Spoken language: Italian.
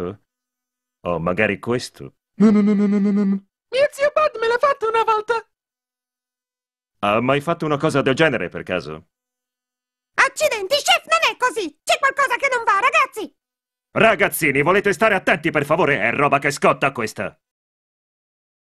O oh, magari questo. No, no, no, no, no, no, no. Mio zio Bud me l'ha fatto una volta. Ha mai fatto una cosa del genere, per caso? Accidenti, chef, non è così! C'è qualcosa che non va, ragazzi! Ragazzini, volete stare attenti, per favore? È roba che scotta questa!